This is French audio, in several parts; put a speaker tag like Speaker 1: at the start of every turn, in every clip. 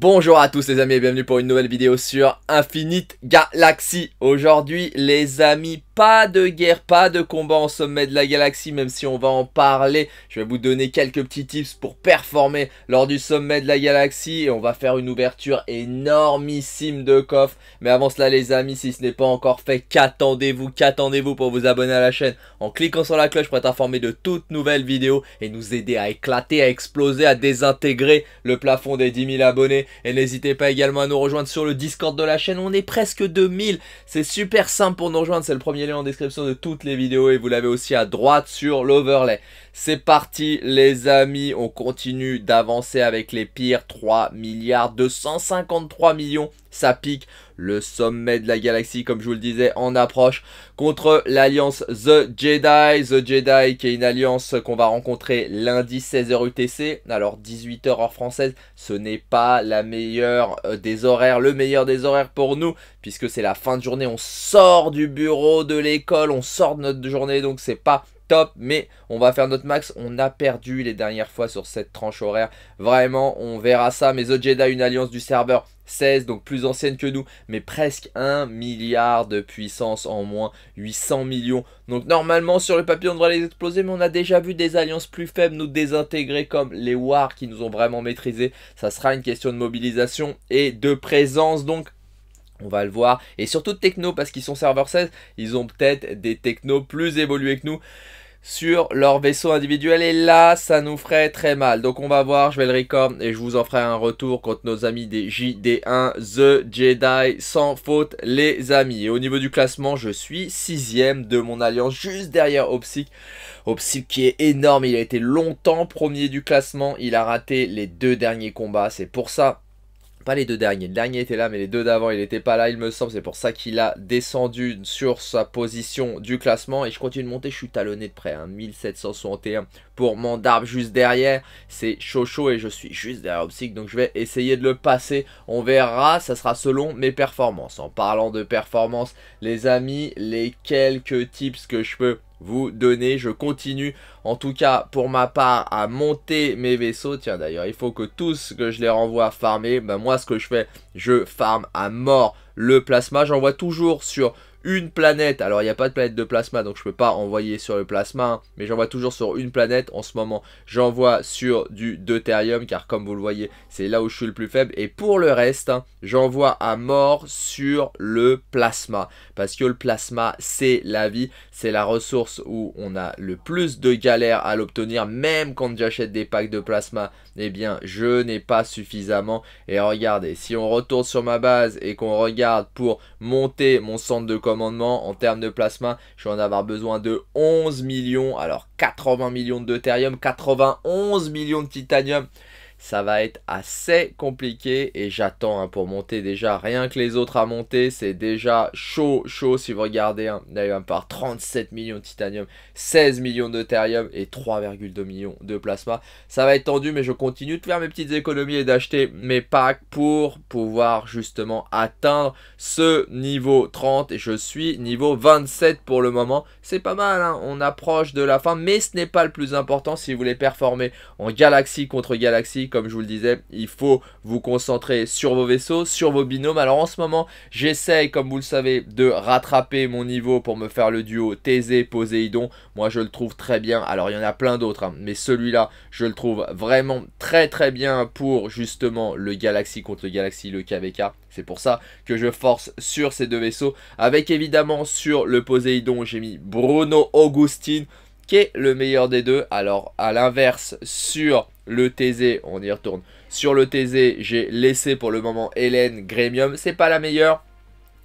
Speaker 1: Bonjour à tous les amis et bienvenue pour une nouvelle vidéo sur Infinite Galaxy. Aujourd'hui les amis, pas de guerre, pas de combat en sommet de la galaxie, même si on va en parler. Je vais vous donner quelques petits tips pour performer lors du sommet de la galaxie. Et on va faire une ouverture énormissime de coffre Mais avant cela, les amis, si ce n'est pas encore fait, qu'attendez-vous Qu'attendez-vous pour vous abonner à la chaîne en cliquant sur la cloche pour être informé de toutes nouvelles vidéos et nous aider à éclater, à exploser, à désintégrer le plafond des 10 000 abonnés. Et n'hésitez pas également à nous rejoindre sur le Discord de la chaîne. On est presque 2000. C'est super simple pour nous rejoindre. C'est le premier en description de toutes les vidéos et vous l'avez aussi à droite sur l'overlay. C'est parti les amis, on continue d'avancer avec les pires 3 milliards 253 millions ça pique. Le sommet de la galaxie, comme je vous le disais, en approche contre l'alliance The Jedi. The Jedi qui est une alliance qu'on va rencontrer lundi 16h UTC. Alors 18h heure française, ce n'est pas la meilleure euh, des horaires, le meilleur des horaires pour nous, puisque c'est la fin de journée. On sort du bureau de l'école, on sort de notre journée, donc c'est pas top, mais on va faire notre max. On a perdu les dernières fois sur cette tranche horaire. Vraiment, on verra ça. Mais The une alliance du serveur 16, donc plus ancienne que nous, mais presque 1 milliard de puissance en moins, 800 millions. Donc normalement sur le papier on devrait les exploser, mais on a déjà vu des alliances plus faibles nous désintégrer comme les Wars qui nous ont vraiment maîtrisés. Ça sera une question de mobilisation et de présence, donc on va le voir. Et surtout techno, parce qu'ils sont serveurs 16, ils ont peut-être des Techno plus évolués que nous sur leur vaisseau individuel et là ça nous ferait très mal donc on va voir je vais le record et je vous en ferai un retour contre nos amis des JD1 The Jedi sans faute les amis et au niveau du classement je suis sixième de mon alliance juste derrière Opsic Opsic qui est énorme il a été longtemps premier du classement il a raté les deux derniers combats c'est pour ça pas les deux derniers. Le dernier était là, mais les deux d'avant, il n'était pas là, il me semble. C'est pour ça qu'il a descendu sur sa position du classement. Et je continue de monter, je suis talonné de près. 1761 hein. pour Mandarbe juste derrière. C'est chaud et je suis juste derrière Donc je vais essayer de le passer. On verra, ça sera selon mes performances. En parlant de performances, les amis, les quelques tips que je peux vous donner. Je continue, en tout cas pour ma part, à monter mes vaisseaux. Tiens d'ailleurs, il faut que tous que je les renvoie farmer. Ben, moi, ce que je fais, je farm à mort le plasma. J'envoie toujours sur une planète. Alors, il n'y a pas de planète de plasma, donc je peux pas envoyer sur le plasma, hein, mais j'envoie toujours sur une planète. En ce moment, j'envoie sur du deutérium, car comme vous le voyez, c'est là où je suis le plus faible. Et pour le reste, hein, j'envoie à mort sur le plasma, parce que le plasma, c'est la vie, c'est la ressource où on a le plus de galères à l'obtenir, même quand j'achète des packs de plasma, Et eh bien, je n'ai pas suffisamment. Et regardez, si on retourne sur ma base et qu'on regarde pour monter mon centre de commande, en termes de plasma, je vais en avoir besoin de 11 millions. Alors 80 millions de deutérium, 91 millions de titanium ça va être assez compliqué et j'attends hein, pour monter déjà rien que les autres à monter c'est déjà chaud chaud si vous regardez hein, par 37 millions de titanium 16 millions de thérium et 3,2 millions de plasma ça va être tendu mais je continue de faire mes petites économies et d'acheter mes packs pour pouvoir justement atteindre ce niveau 30 et je suis niveau 27 pour le moment c'est pas mal hein. on approche de la fin mais ce n'est pas le plus important si vous voulez performer en galaxie contre galaxie comme je vous le disais, il faut vous concentrer sur vos vaisseaux, sur vos binômes. Alors en ce moment, j'essaye, comme vous le savez, de rattraper mon niveau pour me faire le duo Thésée, Poséidon. Moi, je le trouve très bien. Alors, il y en a plein d'autres, hein. mais celui-là, je le trouve vraiment très très bien pour justement le Galaxy contre le Galaxy, le KVK. C'est pour ça que je force sur ces deux vaisseaux. Avec évidemment sur le Poséidon, j'ai mis Bruno Augustine qui est le meilleur des deux. Alors à l'inverse sur le TZ, on y retourne. Sur le TZ, j'ai laissé pour le moment Hélène Gremium. C'est pas la meilleure,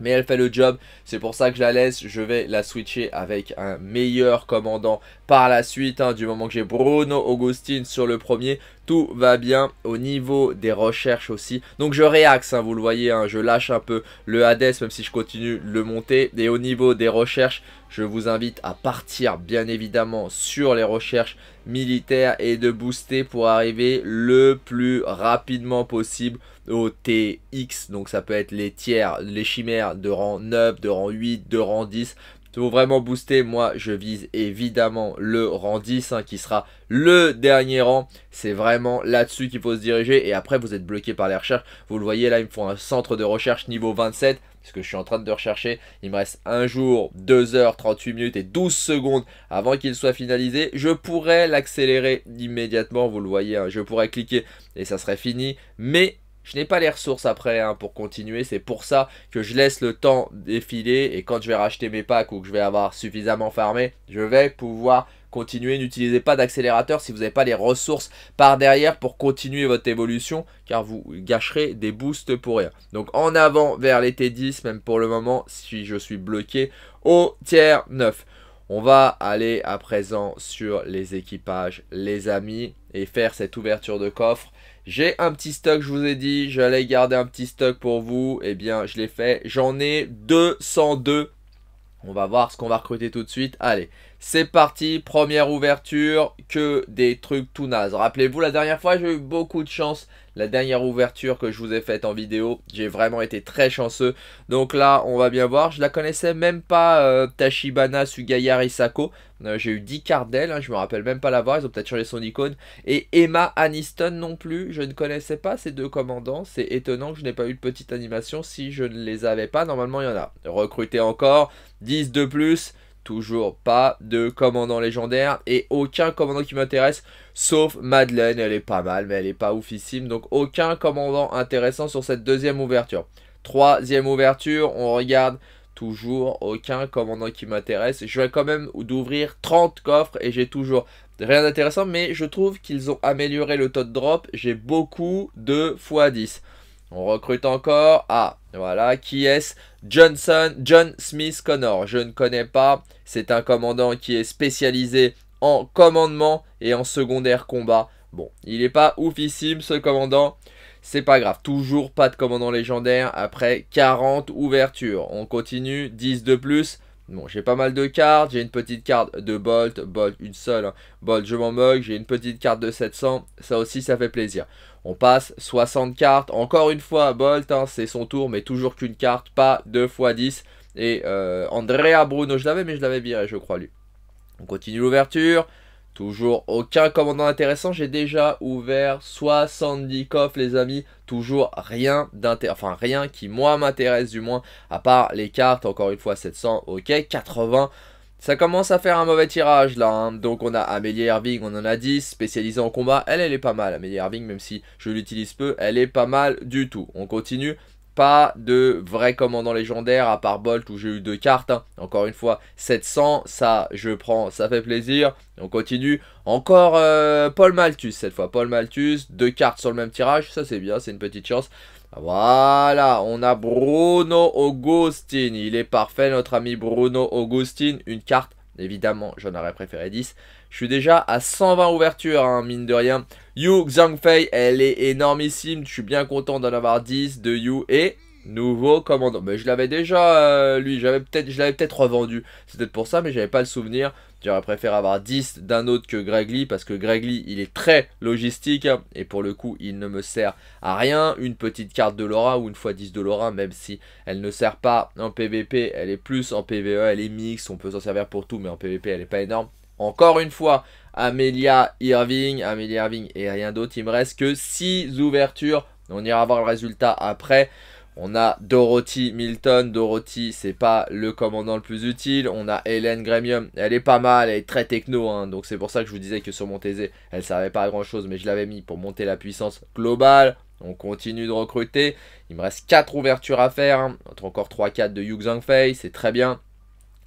Speaker 1: mais elle fait le job, c'est pour ça que je la laisse, je vais la switcher avec un meilleur commandant par la suite, hein, du moment que j'ai Bruno Augustine sur le premier, tout va bien au niveau des recherches aussi, donc je réaxe, hein, vous le voyez, hein. je lâche un peu le Hades, même si je continue le monter, et au niveau des recherches, je vous invite à partir bien évidemment sur les recherches militaire et de booster pour arriver le plus rapidement possible au TX. Donc ça peut être les tiers, les chimères de rang 9, de rang 8, de rang 10. faut vraiment booster, moi je vise évidemment le rang 10 hein, qui sera le dernier rang. C'est vraiment là-dessus qu'il faut se diriger. Et après, vous êtes bloqué par les recherches. Vous le voyez là, il me faut un centre de recherche niveau 27. Ce que je suis en train de rechercher. Il me reste un jour, 2 heures, 38 minutes et 12 secondes avant qu'il soit finalisé. Je pourrais l'accélérer immédiatement, vous le voyez, hein. je pourrais cliquer et ça serait fini. Mais je n'ai pas les ressources après hein, pour continuer. C'est pour ça que je laisse le temps défiler. Et quand je vais racheter mes packs ou que je vais avoir suffisamment farmé, je vais pouvoir continuez, n'utilisez pas d'accélérateur si vous n'avez pas les ressources par derrière pour continuer votre évolution, car vous gâcherez des boosts pour rien. Donc en avant vers les T10, même pour le moment, si je suis bloqué au tiers 9. On va aller à présent sur les équipages, les amis, et faire cette ouverture de coffre. J'ai un petit stock, je vous ai dit, j'allais garder un petit stock pour vous. Eh bien, je l'ai fait. J'en ai 202. On va voir ce qu'on va recruter tout de suite. Allez, c'est parti, première ouverture, que des trucs tout naze. Rappelez-vous, la dernière fois, j'ai eu beaucoup de chance. La dernière ouverture que je vous ai faite en vidéo, j'ai vraiment été très chanceux. Donc là, on va bien voir. Je la connaissais même pas, euh, Tashibana Tachibana, Sugaya, Risako. Euh, j'ai eu 10 cartes d'elle, hein, je me rappelle même pas l'avoir. Ils ont peut-être changé son icône. Et Emma Aniston non plus, je ne connaissais pas ces deux commandants. C'est étonnant que je n'ai pas eu de petite animation si je ne les avais pas. Normalement, il y en a. recruté encore, 10 de plus toujours pas de commandant légendaire et aucun commandant qui m'intéresse sauf Madeleine, elle est pas mal mais elle est pas oufissime donc aucun commandant intéressant sur cette deuxième ouverture. Troisième ouverture, on regarde toujours aucun commandant qui m'intéresse. Je vais quand même d'ouvrir 30 coffres et j'ai toujours rien d'intéressant mais je trouve qu'ils ont amélioré le taux de drop, j'ai beaucoup de x10. On recrute encore. Ah, voilà. Qui est-ce Johnson, John Smith Connor. Je ne connais pas. C'est un commandant qui est spécialisé en commandement et en secondaire combat. Bon, il n'est pas oufissime ce commandant. C'est pas grave, toujours pas de commandant légendaire après 40 ouvertures. On continue, 10 de plus. Bon, j'ai pas mal de cartes. J'ai une petite carte de Bolt. Bolt, une seule. Hein. Bolt, je m'en moque. J'ai une petite carte de 700. Ça aussi, ça fait plaisir. On passe 60 cartes. Encore une fois, Bolt, hein, c'est son tour, mais toujours qu'une carte. Pas 2 x 10. Et euh, Andrea Bruno, je l'avais, mais je l'avais viré, je crois, lui. On continue l'ouverture. Toujours aucun commandant intéressant. J'ai déjà ouvert 70 coffres, les amis. Toujours rien Enfin, rien qui, moi, m'intéresse du moins. À part les cartes, encore une fois, 700. Ok, 80. Ça commence à faire un mauvais tirage là, hein. donc on a Amélie Irving, on en a 10, spécialisée en combat, elle elle est pas mal, Amélie Irving même si je l'utilise peu, elle est pas mal du tout. On continue, pas de vrai commandant légendaire à part Bolt où j'ai eu deux cartes. Hein. Encore une fois, 700, ça je prends, ça fait plaisir. On continue. Encore euh, Paul Malthus cette fois. Paul Malthus, deux cartes sur le même tirage, ça c'est bien, c'est une petite chance. Voilà, on a Bruno Augustin. Il est parfait notre ami Bruno Augustin. Une carte, évidemment, j'en aurais préféré 10. Je suis déjà à 120 ouvertures, hein, mine de rien. Yu Fei, elle est énormissime. Je suis bien content d'en avoir 10 de Yu et nouveau commandant. Mais je l'avais déjà, euh, lui, j'avais peut-être, je l'avais peut-être revendu. C'est peut-être pour ça, mais j'avais pas le souvenir. J'aurais préféré avoir 10 d'un autre que Greg Lee, parce que Greg Lee, il est très logistique, hein. et pour le coup, il ne me sert à rien. Une petite carte de Laura, ou une fois 10 de Laura, même si elle ne sert pas en PVP, elle est plus en PVE, elle est mixte. on peut s'en servir pour tout, mais en PVP, elle est pas énorme. Encore une fois, Amelia Irving, Amelia Irving et rien d'autre. Il me reste que 6 ouvertures. On ira voir le résultat après. On a Dorothy Milton. Dorothy, c'est pas le commandant le plus utile. On a Hélène Gremium. Elle est pas mal, elle est très techno. Hein. donc c'est pour ça que je vous disais que sur mon TZ, elle servait pas à grand chose. Mais je l'avais mis pour monter la puissance globale. On continue de recruter. Il me reste 4 ouvertures à faire. Hein. encore 3-4 de Yu Zhangfei. C'est très bien.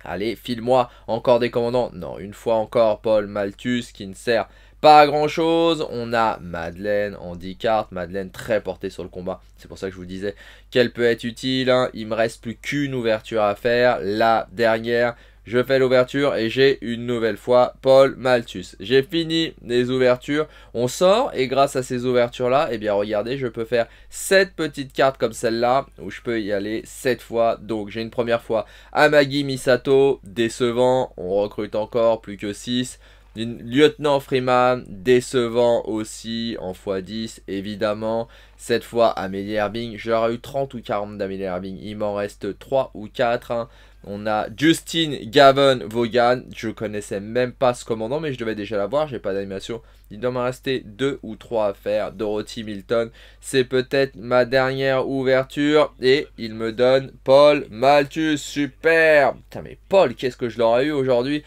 Speaker 1: Allez, file-moi encore des commandants. Non, une fois encore, Paul Malthus qui ne sert pas à grand chose. On a Madeleine, 10 cartes, Madeleine très portée sur le combat. C'est pour ça que je vous disais qu'elle peut être utile. Hein. Il me reste plus qu'une ouverture à faire. La dernière, je fais l'ouverture et j'ai une nouvelle fois Paul Malthus. J'ai fini les ouvertures, on sort et grâce à ces ouvertures-là, eh bien regardez, je peux faire cette petite carte comme celle-là où je peux y aller 7 fois. Donc j'ai une première fois Amagi Misato, décevant, on recrute encore plus que 6. Lieutenant Freeman, décevant aussi en x10, évidemment. Cette fois, Amélie Herbing, j'aurais eu 30 ou 40 d'Amélie Herbing, il m'en reste 3 ou 4. Hein. On a Justin Gavin Vaughan, je connaissais même pas ce commandant, mais je devais déjà l'avoir, j'ai pas d'animation. Il doit m'en rester 2 ou 3 à faire. Dorothy Milton, c'est peut-être ma dernière ouverture. Et il me donne Paul Malthus, super Putain mais Paul, qu'est-ce que je l'aurais eu aujourd'hui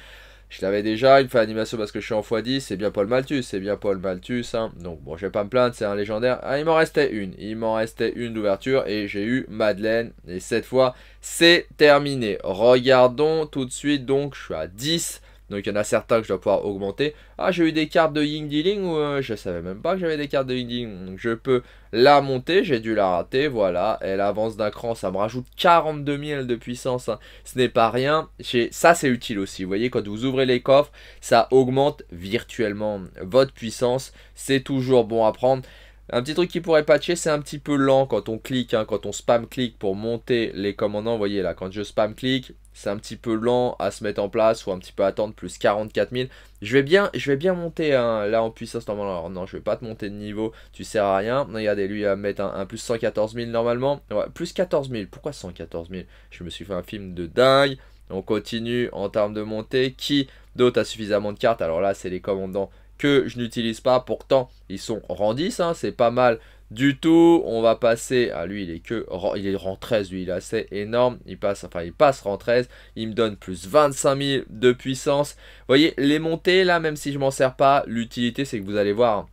Speaker 1: je l'avais déjà, il me fait animation parce que je suis en x10, c'est bien Paul Malthus, c'est bien Paul Malthus. Hein. Donc bon, je vais pas me plaindre, c'est un légendaire. Ah, il m'en restait une, il m'en restait une d'ouverture et j'ai eu Madeleine. Et cette fois, c'est terminé. Regardons tout de suite, donc je suis à 10 donc il y en a certains que je dois pouvoir augmenter. Ah, j'ai eu des cartes de Ying Dealing ou ne euh, je savais même pas que j'avais des cartes de Ying Dealing. Donc je peux la monter, j'ai dû la rater, voilà. Elle avance d'un cran, ça me rajoute 42 000 de puissance. Hein. Ce n'est pas rien. Ça, c'est utile aussi. Vous voyez, quand vous ouvrez les coffres, ça augmente virtuellement votre puissance. C'est toujours bon à prendre. Un petit truc qui pourrait patcher, c'est un petit peu lent quand on clique, hein, quand on spam clique pour monter les commandants. Vous voyez là, quand je spam clique, c'est un petit peu lent à se mettre en place ou un petit peu attendre plus 44 000. Je vais bien, je vais bien monter hein. là en puissance normalement. Alors non, je vais pas te monter de niveau, tu sers à rien. Regardez, lui il va mettre un, plus 114 000 normalement. plus 14 000, pourquoi 114 000 Je me suis fait un film de dingue. On continue en termes de montée. Qui d'autre a suffisamment de cartes Alors là, c'est les commandants que je n'utilise pas. Pourtant, ils sont rendis, hein. c'est pas mal du tout. On va passer, à ah, lui il est que, il est rang 13 lui, il est assez énorme, il passe, enfin il passe rang 13, il me donne plus 25 000 de puissance. Vous voyez, les montées là, même si je m'en sers pas, l'utilité c'est que vous allez voir,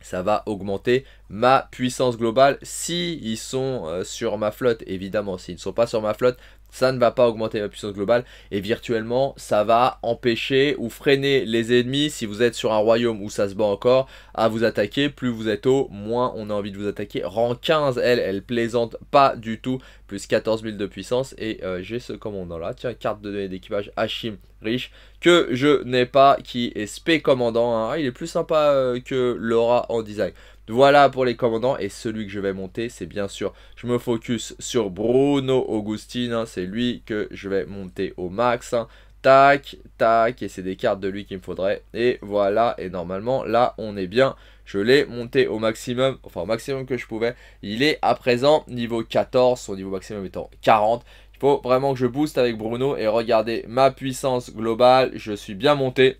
Speaker 1: ça va augmenter ma puissance globale si ils sont euh, sur ma flotte évidemment s'ils ne sont pas sur ma flotte ça ne va pas augmenter ma puissance globale et virtuellement ça va empêcher ou freiner les ennemis si vous êtes sur un royaume où ça se bat encore à vous attaquer plus vous êtes haut moins on a envie de vous attaquer rang 15 elle elle plaisante pas du tout plus 14 000 de puissance et euh, j'ai ce commandant là tiens carte de données d'équipage Hashim riche que je n'ai pas qui est spé commandant hein. ah, il est plus sympa euh, que Laura en design voilà pour les commandants et celui que je vais monter, c'est bien sûr, je me focus sur Bruno Augustine, hein, c'est lui que je vais monter au max. Hein. Tac, tac, et c'est des cartes de lui qu'il me faudrait. Et voilà, et normalement, là, on est bien. Je l'ai monté au maximum, enfin au maximum que je pouvais. Il est à présent niveau 14, son niveau maximum étant 40 il faut vraiment que je booste avec Bruno et regardez ma puissance globale, je suis bien monté.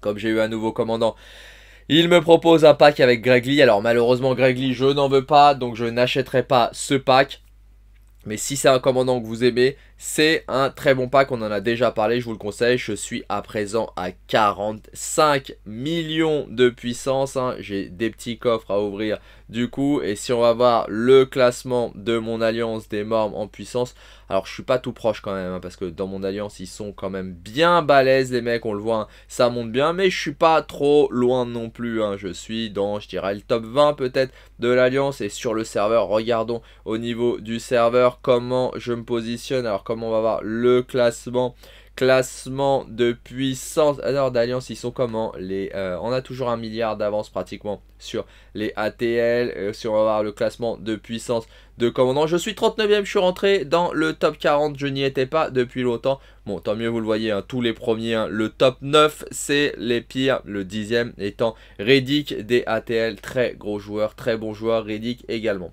Speaker 1: Comme j'ai eu un nouveau commandant, il me propose un pack avec Greg Lee. Alors malheureusement Greg Lee, je n'en veux pas, donc je n'achèterai pas ce pack. Mais si c'est un commandant que vous aimez, c'est un très bon pack, on en a déjà parlé, je vous le conseille. Je suis à présent à 45 millions de puissance. Hein. J'ai des petits coffres à ouvrir du coup. Et si on va voir le classement de mon alliance des morts en puissance, alors je suis pas tout proche quand même, hein, parce que dans mon alliance, ils sont quand même bien balèzes les mecs, on le voit, hein. ça monte bien, mais je suis pas trop loin non plus. Hein. je suis dans, je dirais, le top 20 peut-être de l'alliance. Et sur le serveur, regardons au niveau du serveur comment je me positionne. Alors comment on va voir le classement classement de puissance alors d'alliance ils sont comment les euh, on a toujours un milliard d'avance pratiquement sur les ATL euh, si on va voir le classement de puissance de commandant je suis 39 ème je suis rentré dans le top 40 je n'y étais pas depuis longtemps bon tant mieux vous le voyez hein, tous les premiers hein. le top 9 c'est les pires le 10 étant Reddick des ATL très gros joueur très bon joueur Reddick également